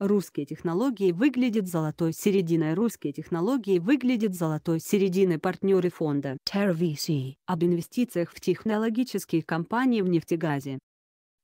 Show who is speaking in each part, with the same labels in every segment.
Speaker 1: русские технологии выглядят золотой серединой. Русские технологии выглядят золотой серединой партнеры фонда TerVC об инвестициях в технологические компании в нефтегазе.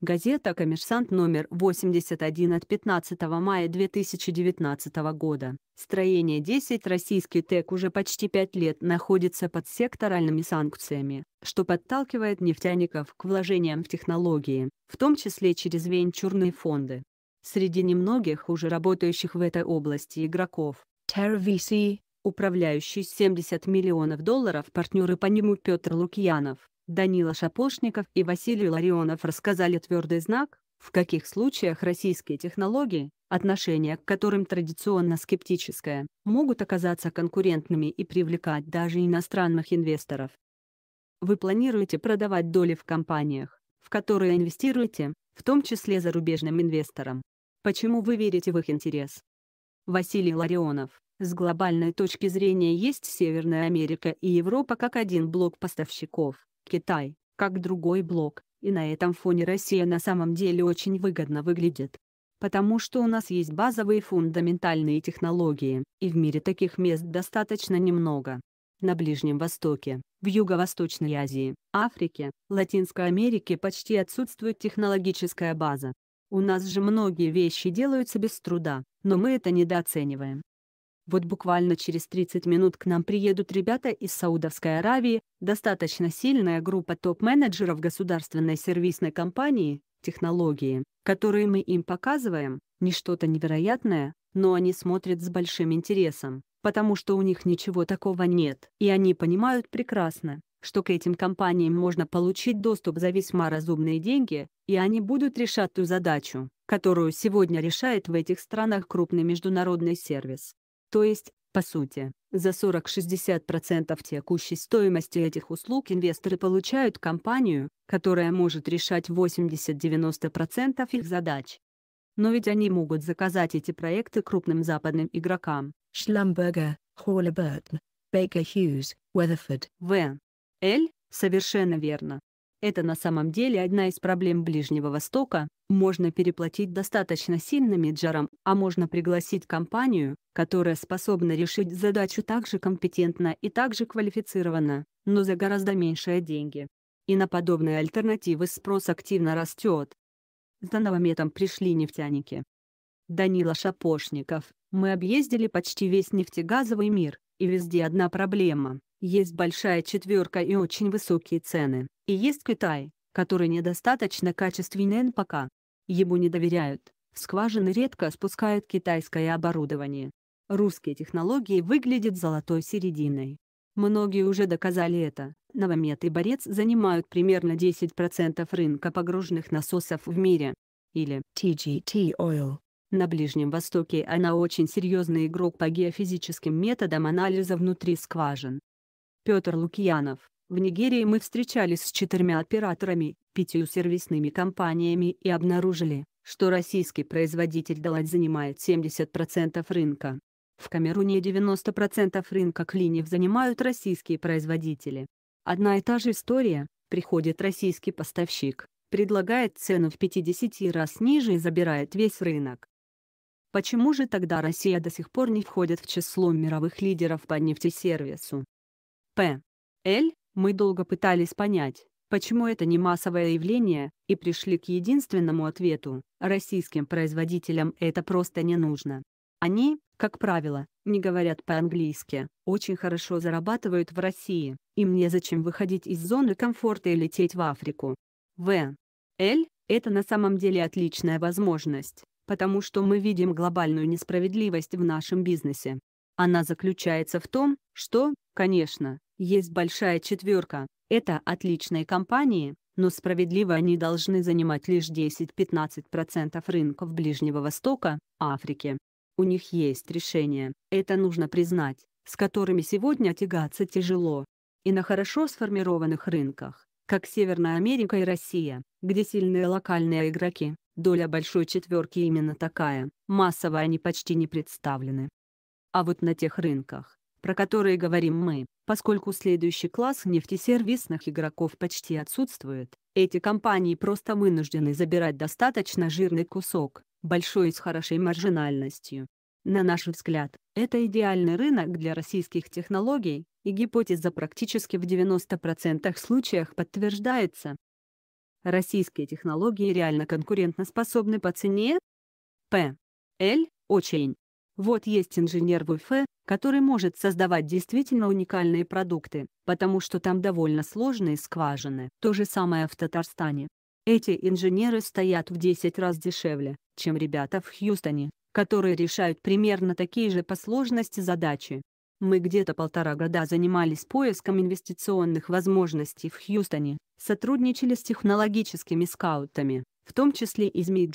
Speaker 1: Газета «Коммерсант» номер 81 от 15 мая 2019 года. Строение 10 российский ТЭК уже почти 5 лет находится под секторальными санкциями, что подталкивает нефтяников к вложениям в технологии, в том числе через венчурные фонды среди немногих уже работающих в этой области игроков. TerVC, управляющий 70 миллионов долларов, партнеры по нему Петр Лукьянов, Данила Шапошников и Василий Ларионов рассказали твердый знак, в каких случаях российские технологии, отношение к которым традиционно скептическое, могут оказаться конкурентными и привлекать даже иностранных инвесторов. Вы планируете продавать доли в компаниях, в которые инвестируете, в том числе зарубежным инвесторам, Почему вы верите в их интерес? Василий Ларионов. С глобальной точки зрения есть Северная Америка и Европа как один блок поставщиков, Китай, как другой блок, и на этом фоне Россия на самом деле очень выгодно выглядит. Потому что у нас есть базовые фундаментальные технологии, и в мире таких мест достаточно немного. На Ближнем Востоке, в Юго-Восточной Азии, Африке, Латинской Америке почти отсутствует технологическая база, у нас же многие вещи делаются без труда, но мы это недооцениваем. Вот буквально через 30 минут к нам приедут ребята из Саудовской Аравии, достаточно сильная группа топ-менеджеров государственной сервисной компании, технологии, которые мы им показываем, не что-то невероятное, но они смотрят с большим интересом, потому что у них ничего такого нет, и они понимают прекрасно, что к этим компаниям можно получить доступ за весьма разумные деньги, и они будут решать ту задачу, которую сегодня решает в этих странах крупный международный сервис. То есть, по сути, за 40-60% текущей стоимости этих услуг инвесторы получают компанию, которая может решать 80-90% их задач. Но ведь они могут заказать эти проекты крупным западным игрокам. Schlumberger, Halliburton, Baker Hughes, Weatherford. В. Эль, совершенно верно. Это на самом деле одна из проблем Ближнего Востока. Можно переплатить достаточно сильно меджером, а можно пригласить компанию, которая способна решить задачу так же компетентно и так же квалифицированно, но за гораздо меньшие деньги. И на подобные альтернативы спрос активно растет. За новометом пришли нефтяники. Данила Шапошников. Мы объездили почти весь нефтегазовый мир, и везде одна проблема. Есть большая четверка и очень высокие цены. И есть Китай, который недостаточно качественный пока. Ему не доверяют. В скважины редко спускают китайское оборудование. Русские технологии выглядят золотой серединой. Многие уже доказали это. Новомет и Борец занимают примерно 10% рынка погруженных насосов в мире. Или TGT Oil. На Ближнем Востоке она очень серьезный игрок по геофизическим методам анализа внутри скважин. Петр Лукьянов. В Нигерии мы встречались с четырьмя операторами, пятью сервисными компаниями и обнаружили, что российский производитель Далать занимает 70% рынка. В Камеруне 90% рынка клинив занимают российские производители. Одна и та же история, приходит российский поставщик, предлагает цену в 50 раз ниже и забирает весь рынок. Почему же тогда Россия до сих пор не входит в число мировых лидеров по нефтесервису? П. Л. Мы долго пытались понять, почему это не массовое явление, и пришли к единственному ответу – российским производителям это просто не нужно. Они, как правило, не говорят по-английски, очень хорошо зарабатывают в России, им незачем выходить из зоны комфорта и лететь в Африку. В. Л. Это на самом деле отличная возможность, потому что мы видим глобальную несправедливость в нашем бизнесе. Она заключается в том, что, конечно, есть большая четверка, это отличные компании, но справедливо они должны занимать лишь 10-15% рынков Ближнего Востока, Африки. У них есть решения, это нужно признать, с которыми сегодня тягаться тяжело. И на хорошо сформированных рынках, как Северная Америка и Россия, где сильные локальные игроки, доля большой четверки именно такая, массово они почти не представлены. А вот на тех рынках, про которые говорим мы, поскольку следующий класс нефтесервисных игроков почти отсутствует, эти компании просто вынуждены забирать достаточно жирный кусок, большой и с хорошей маржинальностью. На наш взгляд, это идеальный рынок для российских технологий, и гипотеза практически в 90% случаях подтверждается. Российские технологии реально конкурентоспособны по цене? П. Л. Очень. Вот есть инженер в Уфе, который может создавать действительно уникальные продукты, потому что там довольно сложные скважины. То же самое в Татарстане. Эти инженеры стоят в 10 раз дешевле, чем ребята в Хьюстоне, которые решают примерно такие же по сложности задачи. Мы где-то полтора года занимались поиском инвестиционных возможностей в Хьюстоне, сотрудничали с технологическими скаутами, в том числе из змей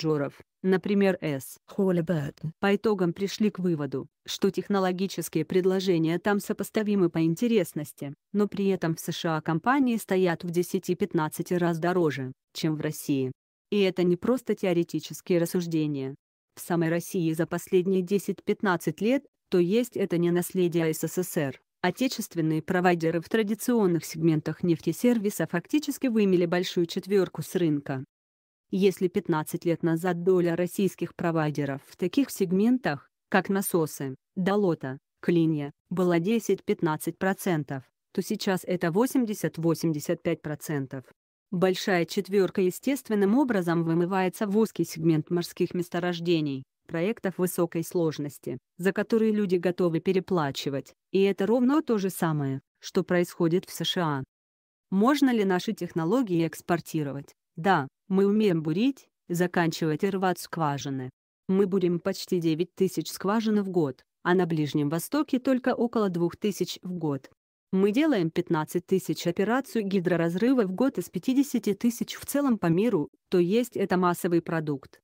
Speaker 1: например, С. Холлиберт, по итогам пришли к выводу, что технологические предложения там сопоставимы по интересности, но при этом в США компании стоят в 10-15 раз дороже, чем в России. И это не просто теоретические рассуждения. В самой России за последние 10-15 лет, то есть это не наследие СССР, Отечественные провайдеры в традиционных сегментах нефтесервиса фактически вымели большую четверку с рынка. Если 15 лет назад доля российских провайдеров в таких сегментах, как насосы, долота, клинья, была 10-15%, то сейчас это 80-85%. Большая четверка естественным образом вымывается в узкий сегмент морских месторождений, проектов высокой сложности, за которые люди готовы переплачивать, и это ровно то же самое, что происходит в США. Можно ли наши технологии экспортировать? Да, мы умеем бурить, заканчивать и рвать скважины. Мы бурим почти 9 тысяч скважин в год, а на Ближнем Востоке только около 2 тысяч в год. Мы делаем 15 тысяч операцию гидроразрыва в год из 50 тысяч в целом по миру, то есть это массовый продукт.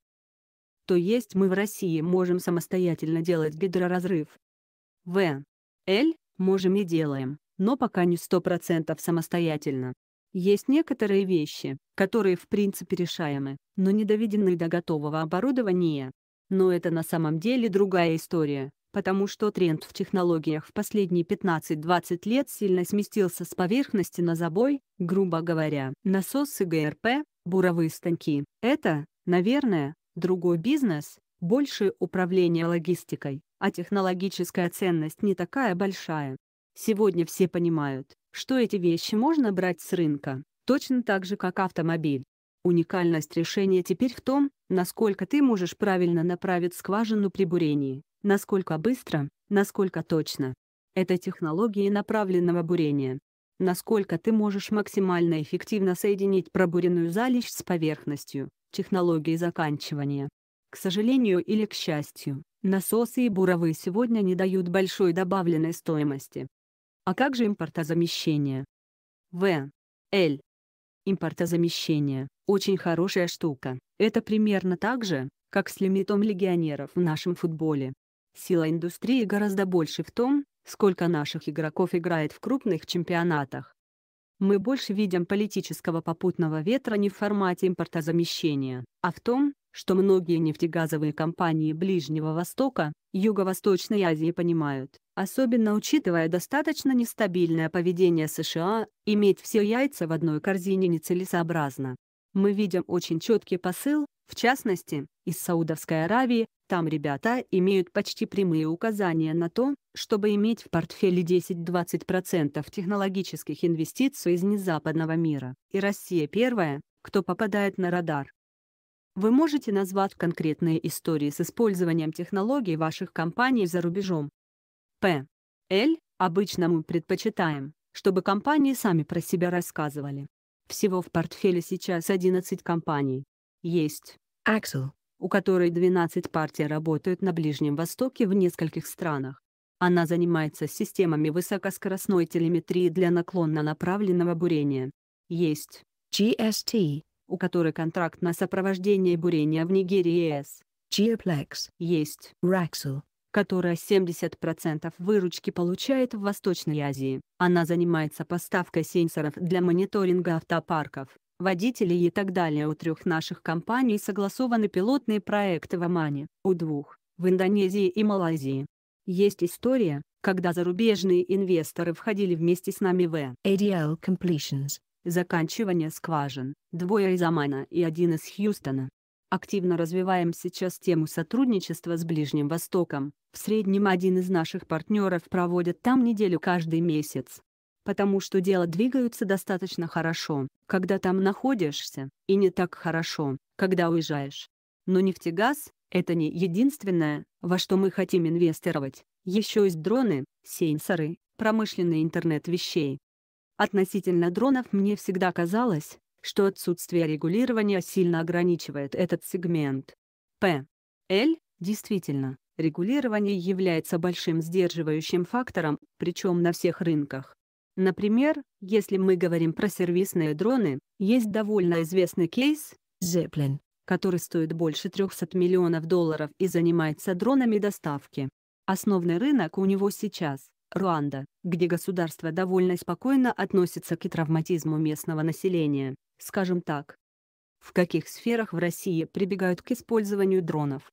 Speaker 1: То есть мы в России можем самостоятельно делать гидроразрыв. В. Л. Можем и делаем, но пока не 100% самостоятельно. Есть некоторые вещи, которые в принципе решаемы, но не доведены до готового оборудования. Но это на самом деле другая история, потому что тренд в технологиях в последние 15-20 лет сильно сместился с поверхности на забой, грубо говоря. Насосы ГРП, буровые станки – это, наверное, другой бизнес, больше управление логистикой, а технологическая ценность не такая большая. Сегодня все понимают, что эти вещи можно брать с рынка, точно так же, как автомобиль. Уникальность решения теперь в том, насколько ты можешь правильно направить скважину при бурении, насколько быстро, насколько точно. Это технологии направленного бурения. Насколько ты можешь максимально эффективно соединить пробуренную залежь с поверхностью, технологии заканчивания. К сожалению или к счастью, насосы и буровые сегодня не дают большой добавленной стоимости. А как же импортозамещение? В. Л. Импортозамещение – очень хорошая штука. Это примерно так же, как с лимитом легионеров в нашем футболе. Сила индустрии гораздо больше в том, сколько наших игроков играет в крупных чемпионатах. Мы больше видим политического попутного ветра не в формате импортозамещения, а в том, что многие нефтегазовые компании Ближнего Востока, Юго-Восточной Азии понимают, особенно учитывая достаточно нестабильное поведение США, иметь все яйца в одной корзине нецелесообразно. Мы видим очень четкий посыл, в частности, из Саудовской Аравии, там ребята имеют почти прямые указания на то, чтобы иметь в портфеле 10-20% технологических инвестиций из незападного мира. И Россия первая, кто попадает на радар. Вы можете назвать конкретные истории с использованием технологий ваших компаний за рубежом, П. Л. Обычно мы предпочитаем, чтобы компании сами про себя рассказывали. Всего в портфеле сейчас 11 компаний. Есть Axel, у которой 12 партий работают на Ближнем Востоке в нескольких странах. Она занимается системами высокоскоростной телеметрии для наклонно направленного бурения. Есть GST, у которой контракт на сопровождение бурения в Нигерии С. Geoplex. Есть Raxel, которая 70% выручки получает в Восточной Азии. Она занимается поставкой сенсоров для мониторинга автопарков, водителей и так далее. У трех наших компаний согласованы пилотные проекты в Омане, у двух – в Индонезии и Малайзии. Есть история, когда зарубежные инвесторы входили вместе с нами в ADL Completions, заканчивание скважин, двое из Омана и один из Хьюстона активно развиваем сейчас тему сотрудничества с Ближним Востоком. В среднем один из наших партнеров проводит там неделю каждый месяц. Потому что дела двигаются достаточно хорошо, когда там находишься, и не так хорошо, когда уезжаешь. Но нефтегаз – это не единственное, во что мы хотим инвестировать. Еще есть дроны, сенсоры, промышленный интернет вещей. Относительно дронов мне всегда казалось, что отсутствие регулирования сильно ограничивает этот сегмент. П. Л. Действительно, регулирование является большим сдерживающим фактором, причем на всех рынках. Например, если мы говорим про сервисные дроны, есть довольно известный кейс Zeppelin, который стоит больше 300 миллионов долларов и занимается дронами доставки. Основный рынок у него сейчас – Руанда, где государство довольно спокойно относится к травматизму местного населения скажем так. В каких сферах в России прибегают к использованию дронов?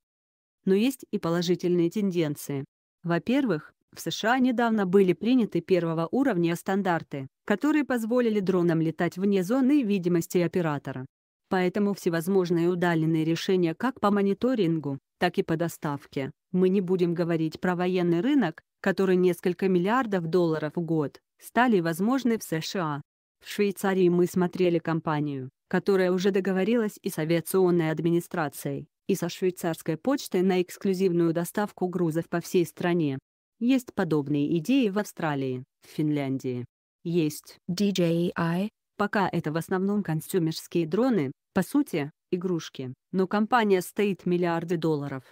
Speaker 1: Но есть и положительные тенденции. Во-первых, в США недавно были приняты первого уровня стандарты, которые позволили дронам летать вне зоны видимости оператора. Поэтому всевозможные удаленные решения как по мониторингу, так и по доставке. Мы не будем говорить про военный рынок, который несколько миллиардов долларов в год, стали возможны в США. В Швейцарии мы смотрели компанию, которая уже договорилась и с авиационной администрацией, и со швейцарской почтой на эксклюзивную доставку грузов по всей стране. Есть подобные идеи в Австралии, в Финляндии. Есть DJI. Пока это в основном консюмерские дроны, по сути, игрушки, но компания стоит миллиарды долларов.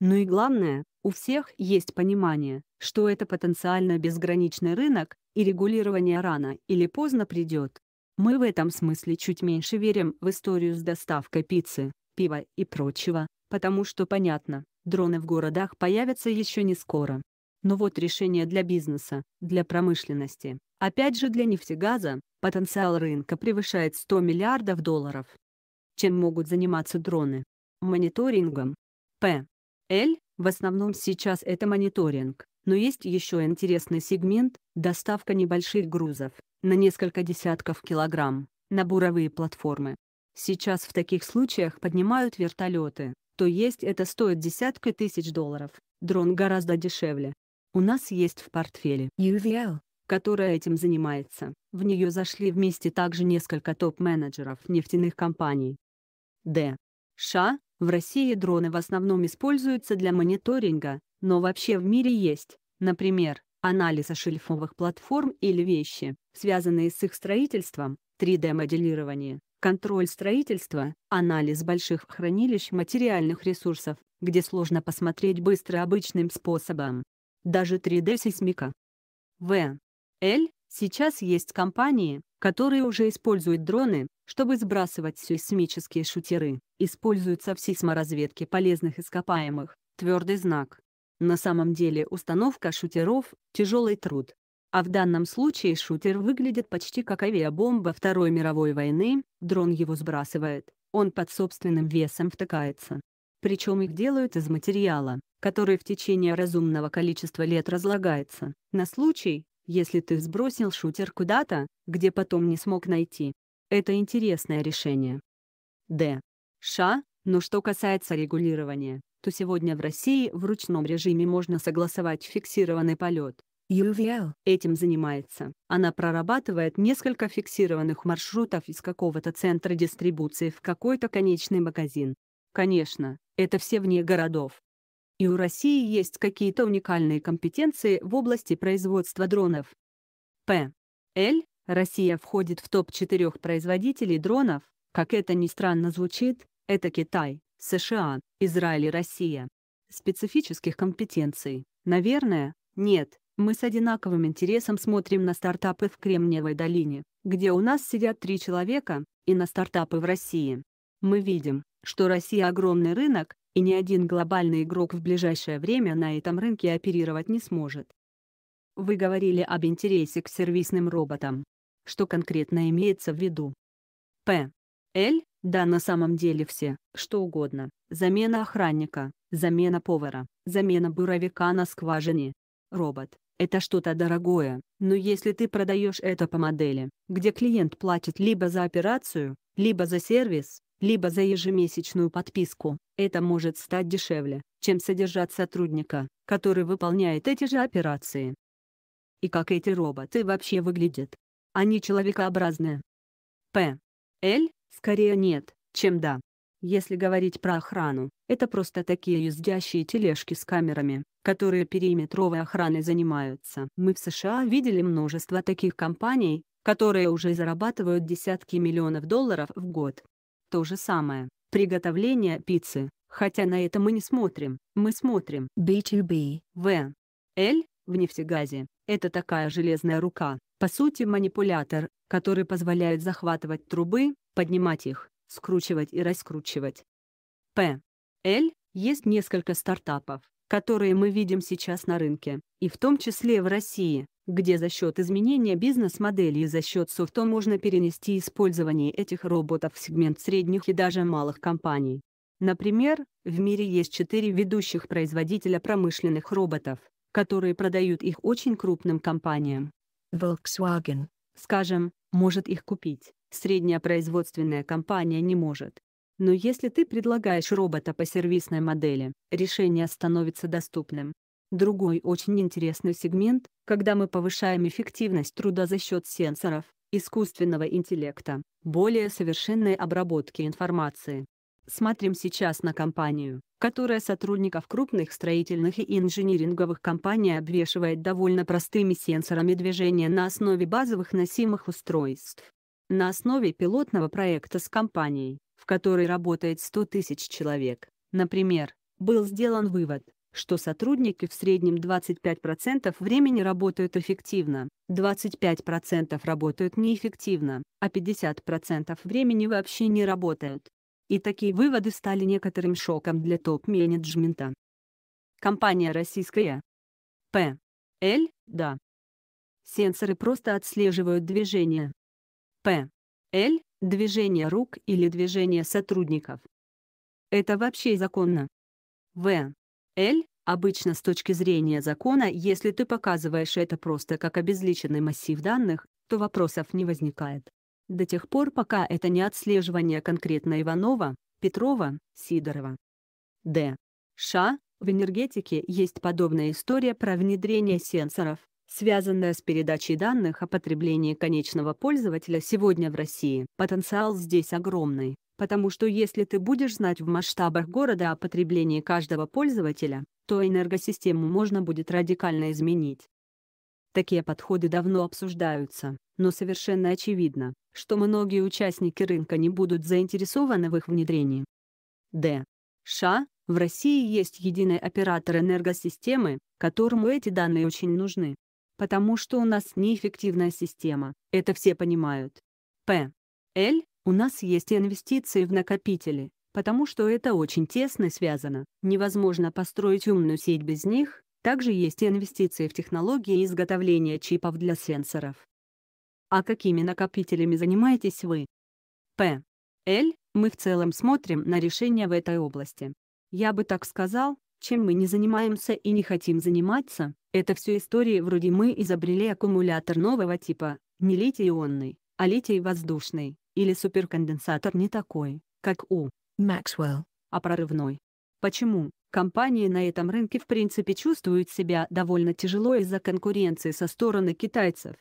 Speaker 1: Ну и главное, у всех есть понимание, что это потенциально безграничный рынок, и регулирование рано или поздно придет. Мы в этом смысле чуть меньше верим в историю с доставкой пиццы, пива и прочего, потому что понятно, дроны в городах появятся еще не скоро. Но вот решение для бизнеса, для промышленности, опять же для нефтегаза, потенциал рынка превышает 100 миллиардов долларов. Чем могут заниматься дроны? Мониторингом. П. Л. В основном сейчас это мониторинг, но есть еще интересный сегмент, доставка небольших грузов, на несколько десятков килограмм, на буровые платформы. Сейчас в таких случаях поднимают вертолеты, то есть это стоит десятка тысяч долларов, дрон гораздо дешевле. У нас есть в портфеле UVL, которая этим занимается, в нее зашли вместе также несколько топ-менеджеров нефтяных компаний. Д. США, в России дроны в основном используются для мониторинга, но вообще в мире есть, например, анализа шельфовых платформ или вещи, связанные с их строительством, 3D-моделирование, контроль строительства, анализ больших хранилищ материальных ресурсов, где сложно посмотреть быстро обычным способом. Даже 3D-сейсмика. В. Л. Сейчас есть компании, которые уже используют дроны, чтобы сбрасывать сейсмические шутеры. Используются в сейсморазведке полезных ископаемых. Твердый знак. На самом деле установка шутеров — тяжелый труд. А в данном случае шутер выглядит почти как авиабомба Второй мировой войны, дрон его сбрасывает, он под собственным весом втыкается. Причем их делают из материала, который в течение разумного количества лет разлагается, на случай, если ты сбросил шутер куда-то, где потом не смог найти. Это интересное решение. Д. Ша, но ну, что касается регулирования, то сегодня в России в ручном режиме можно согласовать фиксированный полет. UVL этим занимается. Она прорабатывает несколько фиксированных маршрутов из какого-то центра дистрибуции в какой-то конечный магазин. Конечно, это все вне городов. И у России есть какие-то уникальные компетенции в области производства дронов. П. Л. Россия входит в топ-4 производителей дронов, как это ни странно звучит, это Китай, США, Израиль и Россия. Специфических компетенций, наверное, нет. Мы с одинаковым интересом смотрим на стартапы в Кремниевой долине, где у нас сидят три человека, и на стартапы в России. Мы видим, что Россия огромный рынок, и ни один глобальный игрок в ближайшее время на этом рынке оперировать не сможет. Вы говорили об интересе к сервисным роботам. Что конкретно имеется в виду? П. Л. Да, на самом деле все, что угодно. Замена охранника, замена повара, замена буровика на скважине. Робот – это что-то дорогое, но если ты продаешь это по модели, где клиент платит либо за операцию, либо за сервис, либо за ежемесячную подписку, это может стать дешевле, чем содержать сотрудника, который выполняет эти же операции. И как эти роботы вообще выглядят? Они человекообразные. П. Л. Скорее нет, чем да. Если говорить про охрану, это просто такие ездящие тележки с камерами, которые периметровой охраной занимаются. Мы в США видели множество таких компаний, которые уже зарабатывают десятки миллионов долларов в год. То же самое, приготовление пиццы, хотя на это мы не смотрим, мы смотрим. B2B. В. Л. В нефтегазе. Это такая железная рука, по сути манипулятор, которые позволяют захватывать трубы, поднимать их, скручивать и раскручивать. П. Л. Есть несколько стартапов, которые мы видим сейчас на рынке, и в том числе в России, где за счет изменения бизнес-модели и за счет софта можно перенести использование этих роботов в сегмент средних и даже малых компаний. Например, в мире есть четыре ведущих производителя промышленных роботов, которые продают их очень крупным компаниям. Volkswagen, скажем, может их купить. Средняя производственная компания не может. Но если ты предлагаешь робота по сервисной модели, решение становится доступным. Другой очень интересный сегмент, когда мы повышаем эффективность труда за счет сенсоров, искусственного интеллекта, более совершенной обработки информации, Смотрим сейчас на компанию, которая сотрудников крупных строительных и инжиниринговых компаний обвешивает довольно простыми сенсорами движения на основе базовых носимых устройств. На основе пилотного проекта с компанией, в которой работает 100 тысяч человек, например, был сделан вывод, что сотрудники в среднем 25% времени работают эффективно, 25% работают неэффективно, а 50% времени вообще не работают. И такие выводы стали некоторым шоком для топ-менеджмента. Компания российская. П. Л. Да. Сенсоры просто отслеживают движение. П. Л. Движение рук или движение сотрудников. Это вообще законно. В. Л. Обычно с точки зрения закона, если ты показываешь это просто как обезличенный массив данных, то вопросов не возникает до тех пор, пока это не отслеживание конкретно Иванова, Петрова, Сидорова. Д. Ш. В энергетике есть подобная история про внедрение сенсоров, связанная с передачей данных о потреблении конечного пользователя сегодня в России. Потенциал здесь огромный, потому что если ты будешь знать в масштабах города о потреблении каждого пользователя, то энергосистему можно будет радикально изменить. Такие подходы давно обсуждаются, но совершенно очевидно, что многие участники рынка не будут заинтересованы в их внедрении. Д. Ша. В России есть единый оператор энергосистемы, которому эти данные очень нужны. Потому что у нас неэффективная система, это все понимают. П. Л. У нас есть инвестиции в накопители, потому что это очень тесно связано. Невозможно построить умную сеть без них. Также есть инвестиции в технологии изготовления чипов для сенсоров. А какими накопителями занимаетесь вы? П. Л. Мы в целом смотрим на решения в этой области. Я бы так сказал, чем мы не занимаемся и не хотим заниматься, это все истории вроде мы изобрели аккумулятор нового типа, не литий-ионный, а литий-воздушный, или суперконденсатор не такой, как у Максвелл, а прорывной. Почему? Компании на этом рынке в принципе чувствуют себя довольно тяжело из-за конкуренции со стороны китайцев,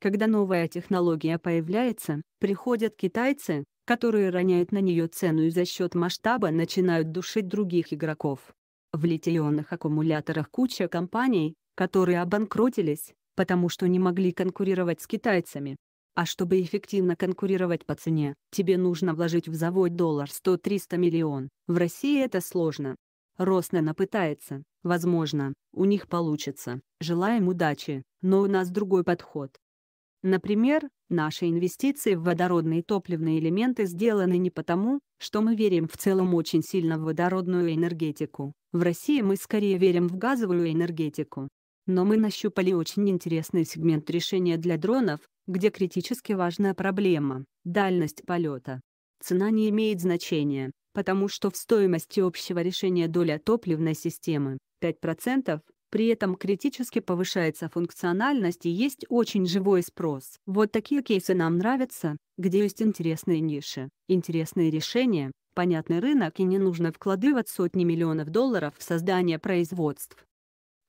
Speaker 1: когда новая технология появляется, приходят китайцы, которые роняют на нее цену и за счет масштаба начинают душить других игроков. В литионных аккумуляторах куча компаний, которые обанкротились, потому что не могли конкурировать с китайцами. А чтобы эффективно конкурировать по цене, тебе нужно вложить в завод доллар 100-300 миллион. В России это сложно. Роснана пытается, возможно, у них получится. Желаем удачи, но у нас другой подход. Например, наши инвестиции в водородные топливные элементы сделаны не потому, что мы верим в целом очень сильно в водородную энергетику. В России мы скорее верим в газовую энергетику. Но мы нащупали очень интересный сегмент решения для дронов, где критически важная проблема – дальность полета. Цена не имеет значения, потому что в стоимости общего решения доля топливной системы – 5%, при этом критически повышается функциональность и есть очень живой спрос. Вот такие кейсы нам нравятся, где есть интересные ниши, интересные решения, понятный рынок и не нужно вкладывать сотни миллионов долларов в создание производств.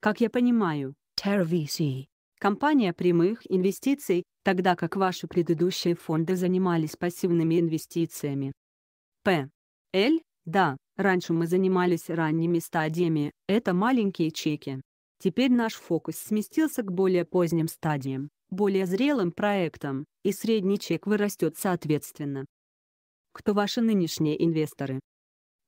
Speaker 1: Как я понимаю, TerraVC – компания прямых инвестиций, тогда как ваши предыдущие фонды занимались пассивными инвестициями. П. Л. Да, раньше мы занимались ранними стадиями, это маленькие чеки. Теперь наш фокус сместился к более поздним стадиям, более зрелым проектам, и средний чек вырастет соответственно. Кто ваши нынешние инвесторы?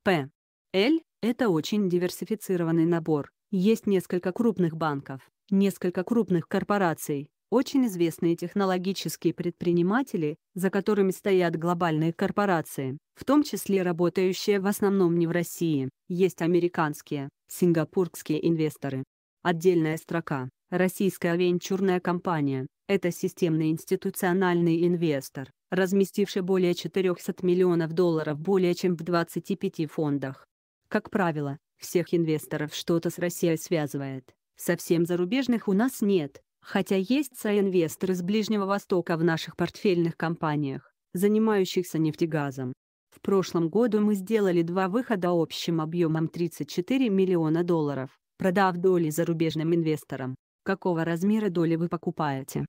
Speaker 1: П. Л. Это очень диверсифицированный набор. Есть несколько крупных банков, несколько крупных корпораций, очень известные технологические предприниматели, за которыми стоят глобальные корпорации, в том числе работающие в основном не в России, есть американские, сингапурские инвесторы, Отдельная строка. Российская венчурная компания – это системный институциональный инвестор, разместивший более 400 миллионов долларов более чем в 25 фондах. Как правило, всех инвесторов что-то с Россией связывает. Совсем зарубежных у нас нет, хотя есть соинвесторы с Ближнего Востока в наших портфельных компаниях, занимающихся нефтегазом. В прошлом году мы сделали два выхода общим объемом 34 миллиона долларов продав доли зарубежным инвесторам. Какого размера доли вы покупаете?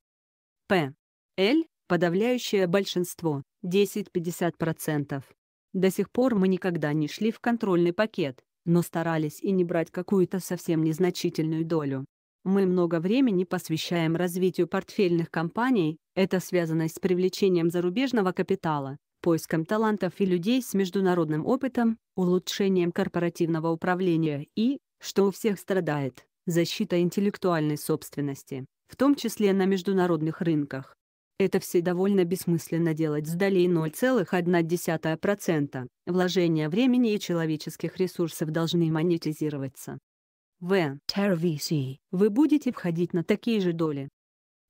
Speaker 1: П. Л. Подавляющее большинство – 10-50%. До сих пор мы никогда не шли в контрольный пакет, но старались и не брать какую-то совсем незначительную долю. Мы много времени посвящаем развитию портфельных компаний, это связано с привлечением зарубежного капитала, поиском талантов и людей с международным опытом, улучшением корпоративного управления и, что у всех страдает защита интеллектуальной собственности, в том числе на международных рынках. Это все довольно бессмысленно делать с долей 0,1%. Вложения времени и человеческих ресурсов должны монетизироваться. В. ТРВС. Вы будете входить на такие же доли.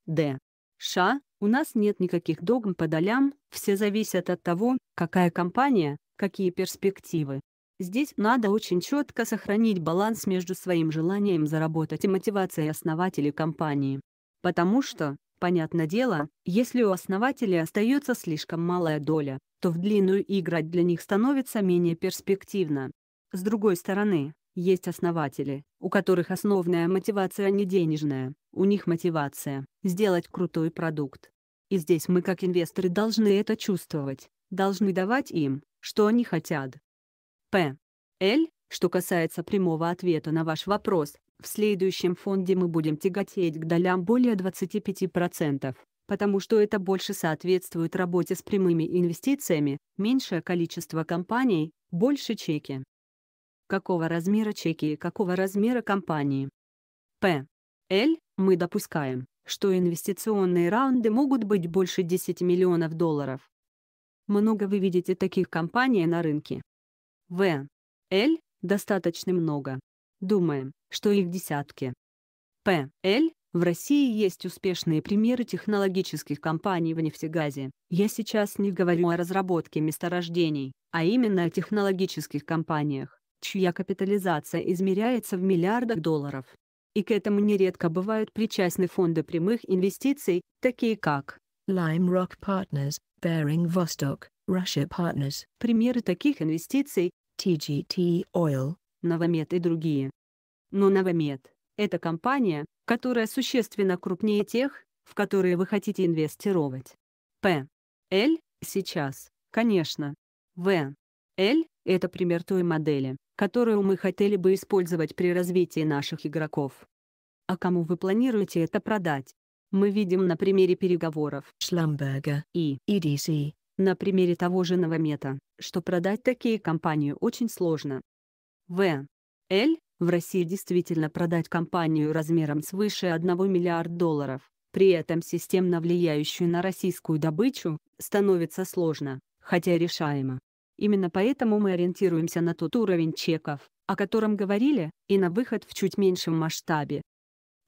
Speaker 1: Д. Ша. У нас нет никаких догм по долям, все зависят от того, какая компания, какие перспективы, Здесь надо очень четко сохранить баланс между своим желанием заработать и мотивацией основателей компании. Потому что, понятное дело, если у основателей остается слишком малая доля, то в длинную играть для них становится менее перспективно. С другой стороны, есть основатели, у которых основная мотивация не денежная, у них мотивация – сделать крутой продукт. И здесь мы как инвесторы должны это чувствовать, должны давать им, что они хотят, П. Л. Что касается прямого ответа на ваш вопрос, в следующем фонде мы будем тяготеть к долям более 25%, потому что это больше соответствует работе с прямыми инвестициями, меньшее количество компаний, больше чеки. Какого размера чеки и какого размера компании? П. Л. Мы допускаем, что инвестиционные раунды могут быть больше 10 миллионов долларов. Много вы видите таких компаний на рынке. В. Л. Достаточно много. Думаем, что их десятки. П. Л. В России есть успешные примеры технологических компаний в нефтегазе. Я сейчас не говорю о разработке месторождений, а именно о технологических компаниях, чья капитализация измеряется в миллиардах долларов. И к этому нередко бывают причастны фонды прямых инвестиций, такие как Lime Rock Partners, Bering Vostok, Russia Partners. Примеры таких инвестиций TGT Oil, Новомет и другие. Но Новомет – это компания, которая существенно крупнее тех, в которые вы хотите инвестировать. П. Л. Сейчас, конечно. В. Л. Это пример той модели, которую мы хотели бы использовать при развитии наших игроков. А кому вы планируете это продать? Мы видим на примере переговоров Шламберга и EDC на примере того же Новомета, что продать такие компании очень сложно. В. Л. В России действительно продать компанию размером свыше 1 миллиард долларов, при этом системно влияющую на российскую добычу, становится сложно, хотя решаемо. Именно поэтому мы ориентируемся на тот уровень чеков, о котором говорили, и на выход в чуть меньшем масштабе,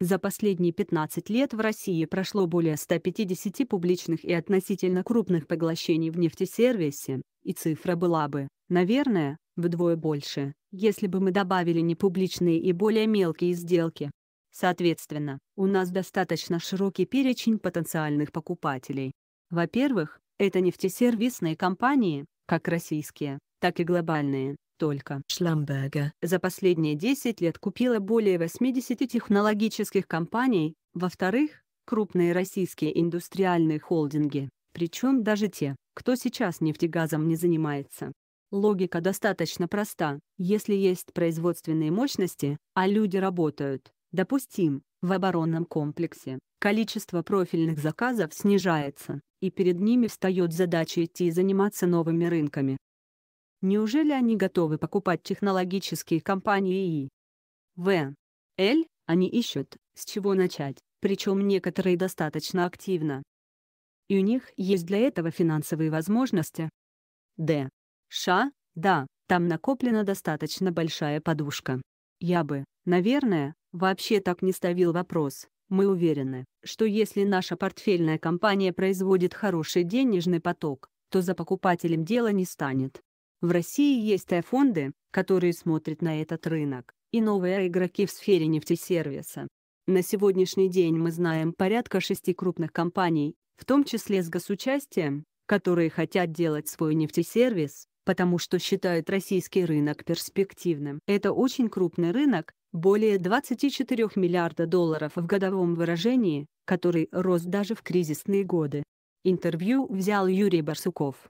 Speaker 1: за последние 15 лет в России прошло более 150 публичных и относительно крупных поглощений в нефтесервисе, и цифра была бы, наверное, вдвое больше, если бы мы добавили непубличные и более мелкие сделки. Соответственно, у нас достаточно широкий перечень потенциальных покупателей. Во-первых, это нефтесервисные компании, как российские, так и глобальные, только Шламберга за последние 10 лет купила более 80 технологических компаний, во-вторых, крупные российские индустриальные холдинги, причем даже те, кто сейчас нефтегазом не занимается. Логика достаточно проста. Если есть производственные мощности, а люди работают, допустим, в оборонном комплексе, количество профильных заказов снижается, и перед ними встает задача идти и заниматься новыми рынками. Неужели они готовы покупать технологические компании и в. Л. Они ищут, с чего начать, причем некоторые достаточно активно. И у них есть для этого финансовые возможности. Д. Ш, Да, там накоплена достаточно большая подушка. Я бы, наверное, вообще так не ставил вопрос. Мы уверены, что если наша портфельная компания производит хороший денежный поток, то за покупателем дело не станет. В России есть фонды, которые смотрят на этот рынок, и новые игроки в сфере нефтесервиса. На сегодняшний день мы знаем порядка шести крупных компаний, в том числе с госучастием, которые хотят делать свой нефтесервис, потому что считают российский рынок перспективным. Это очень крупный рынок, более 24 миллиарда долларов в годовом выражении, который рос даже в кризисные годы. Интервью взял Юрий Барсуков.